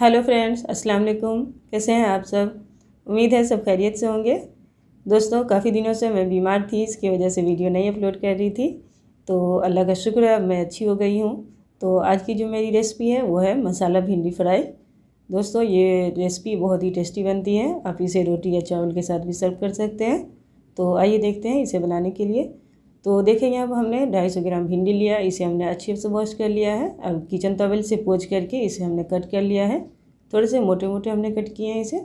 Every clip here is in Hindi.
हेलो फ्रेंड्स अस्सलाम वालेकुम कैसे हैं आप सब उम्मीद है सब खैरियत से होंगे दोस्तों काफ़ी दिनों से मैं बीमार थी इसकी वजह से वीडियो नहीं अपलोड कर रही थी तो अल्लाह का शुक्र है मैं अच्छी हो गई हूँ तो आज की जो मेरी रेसिपी है वो है मसाला भिंडी फ्राई दोस्तों ये रेसिपी बहुत ही टेस्टी बनती है आप इसे रोटी या चावल के साथ भी सर्व कर सकते हैं तो आइए देखते हैं इसे बनाने के लिए तो देखेंगे अब हमने 250 ग्राम भिंडी लिया इसे हमने अच्छे से वॉश कर लिया है अब किचन तवेल से पोच करके इसे हमने कट कर लिया है थोड़े से मोटे मोटे हमने कट किए हैं इसे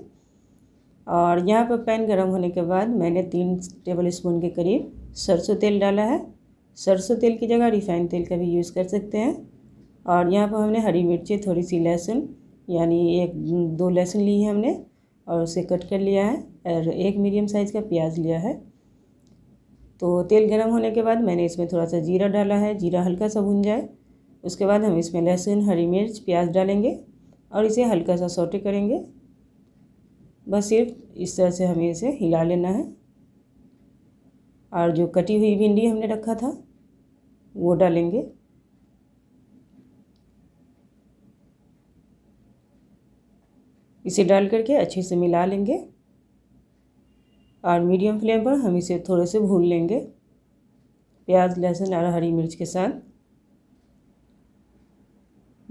और यहाँ पर पैन गर्म होने के बाद मैंने तीन टेबल स्पून के करीब सरसों तेल डाला है सरसों तेल की जगह रिफाइन तेल का भी यूज़ कर सकते हैं और यहाँ पर हमने हरी मिर्ची थोड़ी सी लहसुन यानी एक दो लहसुन ली है हमने और उसे कट कर लिया है और एक मीडियम साइज़ का प्याज लिया है तो तेल गर्म होने के बाद मैंने इसमें थोड़ा सा जीरा डाला है जीरा हल्का सा भुन जाए उसके बाद हम इसमें लहसुन हरी मिर्च प्याज डालेंगे और इसे हल्का सा सोटे करेंगे बस सिर्फ इस तरह से हमें इसे हिला लेना है और जो कटी हुई भिंडी हमने रखा था वो डालेंगे इसे डाल करके अच्छे से मिला लेंगे और मीडियम फ्लेम पर हम इसे थोड़े से भून लेंगे प्याज लहसुन और हरी मिर्च के साथ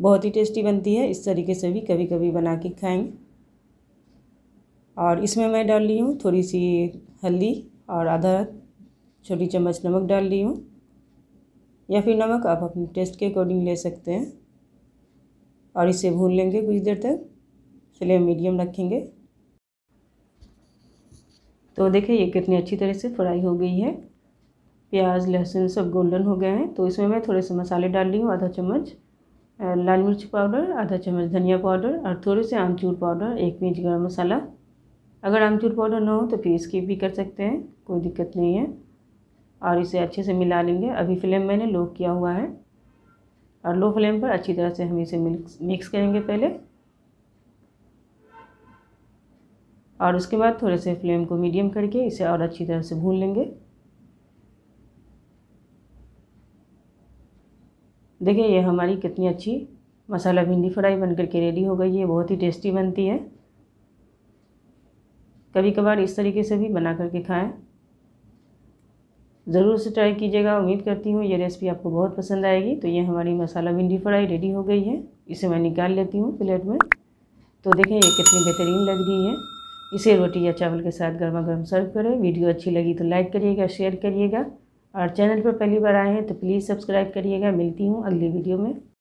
बहुत ही टेस्टी बनती है इस तरीके से भी कभी कभी बना के खाएंगे और इसमें मैं डाल ली हूँ थोड़ी सी हल्दी और आधा छोटी चम्मच नमक डाल ली हूँ या फिर नमक आप अपने टेस्ट के अकॉर्डिंग ले सकते हैं और इसे भून लेंगे कुछ देर तक फ्लेम मीडियम रखेंगे तो देखिए ये कितनी अच्छी तरह से फ्राई हो गई है प्याज लहसुन सब गोल्डन हो गए हैं तो इसमें मैं थोड़े से मसाले डाल रही हूँ आधा चम्मच लाल मिर्च पाउडर आधा चम्मच धनिया पाउडर और थोड़े से आमचूर पाउडर एक मिर्च गर्म मसाला अगर आमचूर पाउडर ना हो तो फिर स्कीप भी कर सकते हैं कोई दिक्कत नहीं है और इसे अच्छे से मिला लेंगे अभी फ्लेम मैंने लो किया हुआ है और लो फ्लेम पर अच्छी तरह से हम इसे मिक्स मिक्स करेंगे पहले और उसके बाद थोड़े से फ्लेम को मीडियम करके इसे और अच्छी तरह से भून लेंगे देखिए ये हमारी कितनी अच्छी मसाला भिंडी फ्राई बन के रेडी हो गई है बहुत ही टेस्टी बनती है कभी कभार इस तरीके से भी बना करके खाएं ज़रूर से ट्राई कीजिएगा उम्मीद करती हूँ ये रेसिपी आपको बहुत पसंद आएगी तो ये हमारी मसाला भिंडी फ्राई रेडी हो गई है इसे मैं निकाल लेती हूँ प्लेट में तो देखें ये कितनी बेहतरीन लग रही है इसे रोटी या चावल के साथ गर्मा गर्म सर्व करें वीडियो अच्छी लगी तो लाइक करिएगा शेयर करिएगा और चैनल पर पहली बार आए हैं तो प्लीज़ सब्सक्राइब करिएगा मिलती हूँ अगली वीडियो में